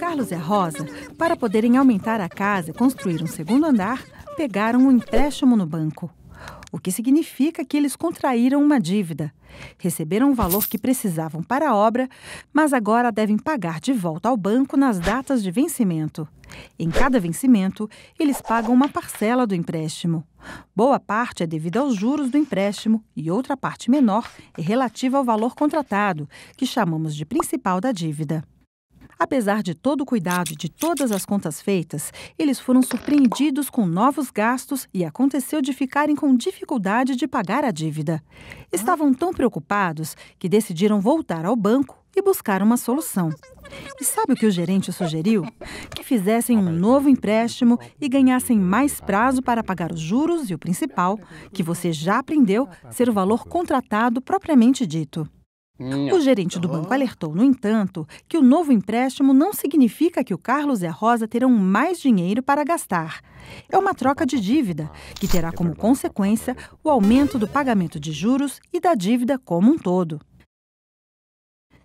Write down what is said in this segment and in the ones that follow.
Carlos e a Rosa, para poderem aumentar a casa e construir um segundo andar, pegaram um empréstimo no banco. O que significa que eles contraíram uma dívida. Receberam o valor que precisavam para a obra, mas agora devem pagar de volta ao banco nas datas de vencimento. Em cada vencimento, eles pagam uma parcela do empréstimo. Boa parte é devida aos juros do empréstimo e outra parte menor é relativa ao valor contratado, que chamamos de principal da dívida. Apesar de todo o cuidado e de todas as contas feitas, eles foram surpreendidos com novos gastos e aconteceu de ficarem com dificuldade de pagar a dívida. Estavam tão preocupados que decidiram voltar ao banco e buscar uma solução. E sabe o que o gerente sugeriu? Que fizessem um novo empréstimo e ganhassem mais prazo para pagar os juros e o principal, que você já aprendeu ser o valor contratado propriamente dito. O gerente do banco alertou, no entanto, que o novo empréstimo não significa que o Carlos e a Rosa terão mais dinheiro para gastar. É uma troca de dívida, que terá é como consequência o aumento do pagamento de juros e da dívida como um todo.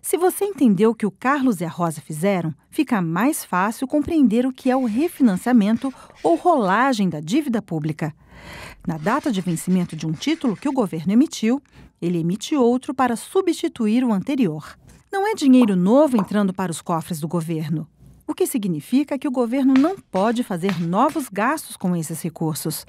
Se você entendeu o que o Carlos e a Rosa fizeram, fica mais fácil compreender o que é o refinanciamento ou rolagem da dívida pública. Na data de vencimento de um título que o governo emitiu, ele emite outro para substituir o anterior. Não é dinheiro novo entrando para os cofres do governo, o que significa que o governo não pode fazer novos gastos com esses recursos.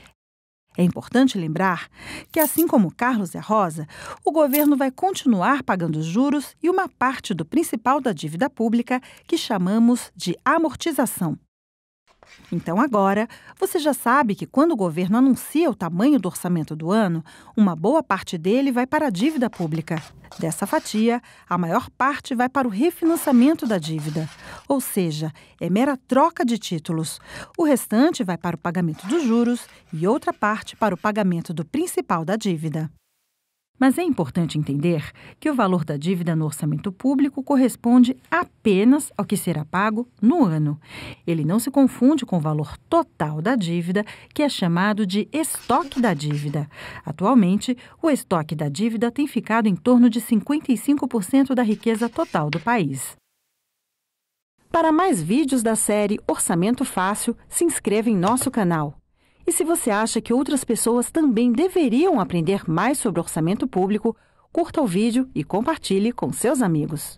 É importante lembrar que, assim como Carlos e Rosa, o governo vai continuar pagando juros e uma parte do principal da dívida pública, que chamamos de amortização. Então, agora, você já sabe que quando o governo anuncia o tamanho do orçamento do ano, uma boa parte dele vai para a dívida pública. Dessa fatia, a maior parte vai para o refinanciamento da dívida, ou seja, é mera troca de títulos. O restante vai para o pagamento dos juros e outra parte para o pagamento do principal da dívida. Mas é importante entender que o valor da dívida no orçamento público corresponde apenas ao que será pago no ano. Ele não se confunde com o valor total da dívida, que é chamado de estoque da dívida. Atualmente, o estoque da dívida tem ficado em torno de 55% da riqueza total do país. Para mais vídeos da série Orçamento Fácil, se inscreva em nosso canal. E se você acha que outras pessoas também deveriam aprender mais sobre orçamento público, curta o vídeo e compartilhe com seus amigos.